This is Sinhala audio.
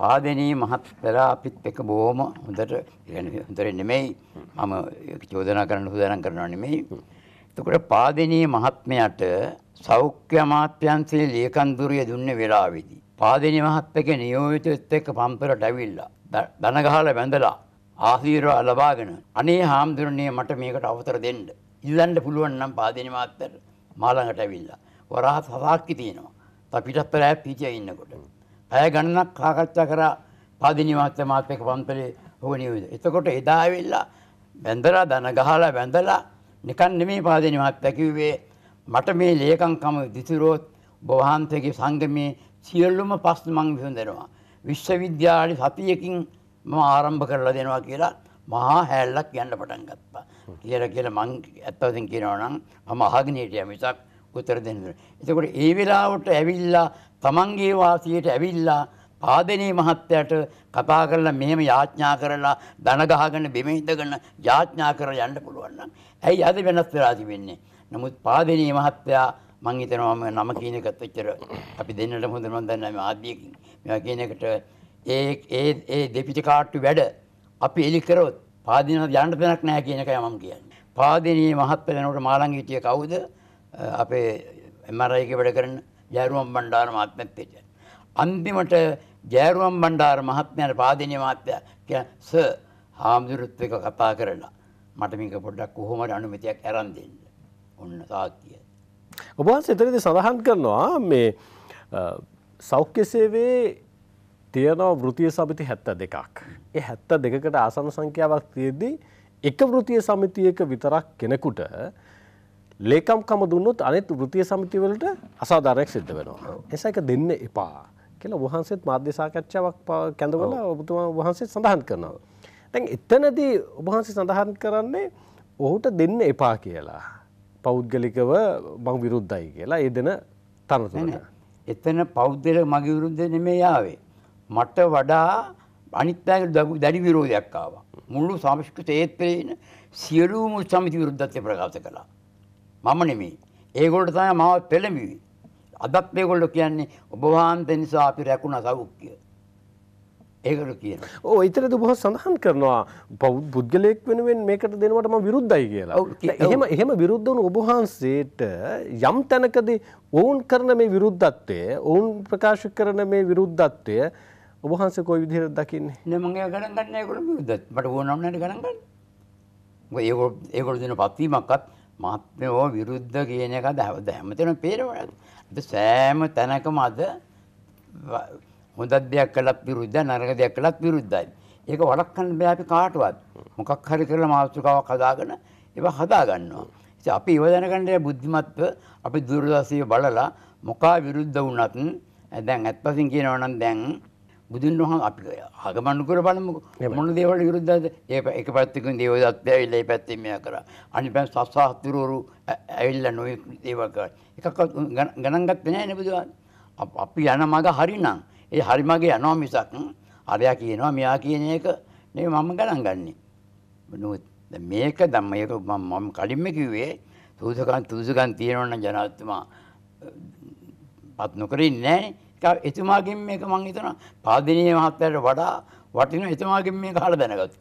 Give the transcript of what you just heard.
පාදනී මහත් වෙලා අපිත් එක බොහොම හොඳට හොඳට නෙමෙයි මම චෝදනා කරන්න හොදනම් කරනවා නෙමෙයි. එතකොට පාදනී මහත්මයාට සෞඛ්‍ය අමාත්‍යංශයේ ලේකම්දුරිය දුන්න වෙලාවේදී පාදනී මහත්මයාගේ නියෝජිතෙත් එක්ක පම්පරට ඇවිල්ලා දන ගහලා වැඳලා ආශිර්වාද ලබාගෙන අනේ හාමුදුරනේ මට මේකට අවසර දෙන්න ඉල්ලන්න පුළුවන් නම් පාදනී මහත්තයාට මා ළඟට ඇවිල්ලා වරහ සසාක්කි තියෙනවා. තපිටත් පැය පීචය ඉන්නකොට. ඇය ගණනක් කාකච්ඡා කරා පාදිනිවාත්‍ය මාත් එක්ක පන්සලේ ඔහු නියමද. එතකොට එදා ඇවිල්ලා බැඳලා දන ගහලා බැඳලා නිකන් නෙමෙයි පාදිනිවාත්‍ය කිව්වේ මට මේ ලේකම්කම දිතිරොත් ඔබ වහන්සේගේ සංගමේ සියලුම ප්‍රශ්න මං විසඳනවා. විශ්වවිද්‍යාලේ සතියකින් මම ආරම්භ කරලා දෙනවා කියලා මහා හැල්ලක් යන්න පටන් ගත්තා කියලා කියලා මං ඇත්තවසින් කියනවා නම් මම අහගෙන හිටියා මිසක් උත්තර දෙන්න. එතකොට ඒ වෙලාවට ඇවිල්ලා තමන්ගේ වාසියට ඇවිල්ලා පාදනී මහත්තයට කතා කරලා මෙහෙම යාඥා කරලා දන ගහගෙන බිම හිටගෙන යාඥා කරලා යන්න පුළුවන් නම් ඇයි අද වෙනස් වෙලා තිබෙන්නේ නමුත් පාදනී මහත්තයා මං හිතනවා නම කියන එකත් එච්චර අපි දෙන්නට හොඳ නම් දැන් මේ ආදීකින් මේවා කියන එකට ඒ ඒ ඒ දෙපිට කාට්ටු වැඩ අපි එලි කරොත් පාදින යන්න තැනක් නැහැ කියන එකයි මම කියන්නේ පාදිනී මහත්තයා වෙනකොට මාළං හිටිය කවුද අපේ එම් ආර් අයිගේ වැඩ කරන ජයරුවම් බණ්ඩාර මහත්මයත් එක්ක. අන්තිමට ජයරුවම් බණ්ඩාර මහත්මයාට පාදිනී මහත්මයා කියන සර් හාමුදුරුත් එක්ක කතා කරලා මට මේක පොඩ්ඩක් කොහොමද අනුමැතියක් අරන් දෙන්න. ඔන්න සාක්කිය. ඔබ වහන්සේ එතනදී සඳහන් කරනවා මේ සෞඛ්‍ය සේවයේ තියෙනවා වෘතිය සමිති 72ක්. ඒ 72කට ආසන සංඛ්‍යාවක් තියෙද්දී එක වෘතිය සමිතියක විතරක් කෙනෙකුට ලේකම්කම දුන්නොත් අනෙත් ෘතිය සමිතිවලට අසාධාරයක් සිද්ධ වෙනවා. එසා එක දෙන්න එපා කියලා වහන්සේත් මාධ්‍ය සාකච්ඡාවක් කැඳවල ඔබතුමා වහන්සේ සඳහන් කරනවා. දැන් එතනදී ඔබහන්සේ සඳහන් කරන්නේ ඔහුට දෙන්න එපා කියලා. පෞද්ගලිකව මං විරුද්ධයි කියලා ඒ දෙන තනතුරට. එතන පෞද්ගල මගේ විරුද්ධ නෙමෙයි ආවේ. මට වඩා අනිත් අයට දැඩි විරෝධයක් ආවා. මුළු සමිෂ්කෘතයේත් පේන සියලුම සමිති විරුද්ධත්වය ප්‍රකාශ කළා. මම නෙමෙයි. ඒගොල්ලෝ තමයි මාව පෙළඹුවේ. අදත් මේගොල්ලෝ කියන්නේ ඔබ වහන්සේ නිසා අපි රැකුණා සෞඛ්‍ය. ඒකට කියන. ඔව් ඊතරද බොහෝ සඳහන් කරනවා පුද්ගලයෙක් වෙනුවෙන් මේකට දෙනවට මම විරුද්ධයි කියලා. එහෙම එහෙම විරුද්ධ වුණු ඔබ වහන්සේට යම් තැනකදී ඔවුන් කරන මේ විරුද්ධත්වය, ඔවුන් ප්‍රකාශ කරන මේ විරුද්ධත්වය ඔබ වහන්සේ කොයි විදිහට දකින්නේ? නෑ මම ඒක ගණන් ගන්න ඒගොල්ලෝ විරුද්ධත්. මට ඕන නම් නෑ ගණන් ගන්න. ඒගොල්ලෝ ඒගොල්ලෝ දෙන පත්වීමක්වත් මහත්මයෝ විරුද්ධ කියන එකද හවද හැමතෙම පේරවලද. අද සෑම තැනකම අද හොඳ දෙයක් කළත් විරුද්ධ නරක දෙයක් කළත් විරුද්ධයි. ඒක වළක්වන්න බෑ අපි කාටවත්. මොකක් හරි කරලා මාතෘකාවක් හදාගෙන ඒවා හදා ගන්නවා. ඉතින් අපි ඒව දැනගන්න බුද්ධිමත්ව අපි දුරදර්ශීව බලලා මොකා විරුද්ධ වුණත් දැන් අත්පසින් කියනවා නම් දැන් බුදුන් වහන් අපි හගමන්නුකර බලමු මොන දේවල් විරුද්ධද ඒ එක පැත්තිකින් දේවදත්ත ඇවිල්ලා ඒ පැත්තෙන් මෙයා කරා අනිත් පැත්ත සස්සහතුරුවරු ඇවිල්ලා නොයෙක් දේවල් කරා එකක්වත් ගණන් ගත්තේ නැහැ නේ බුදුන් අපි යන මග හරිනම් ඒ හරි මගේ යනවා මිසක් අරයා කියනවා මෙයා කියන එක නේ මම ගණන් ගන්නෙ මේක දැන් මේක මම කලින්ම කිව්වේ සූසකන් සූසකන් තියෙනවනම් ජනාධිපතිතුමා පත් නොකරින් නැහැ නේ එතුමාගෙන් මේක මං හිතනවා පාදිනීය මහත්තයාට වඩා වටිනවා එතුමාගෙන් මේක අහලා දැනගත්තා.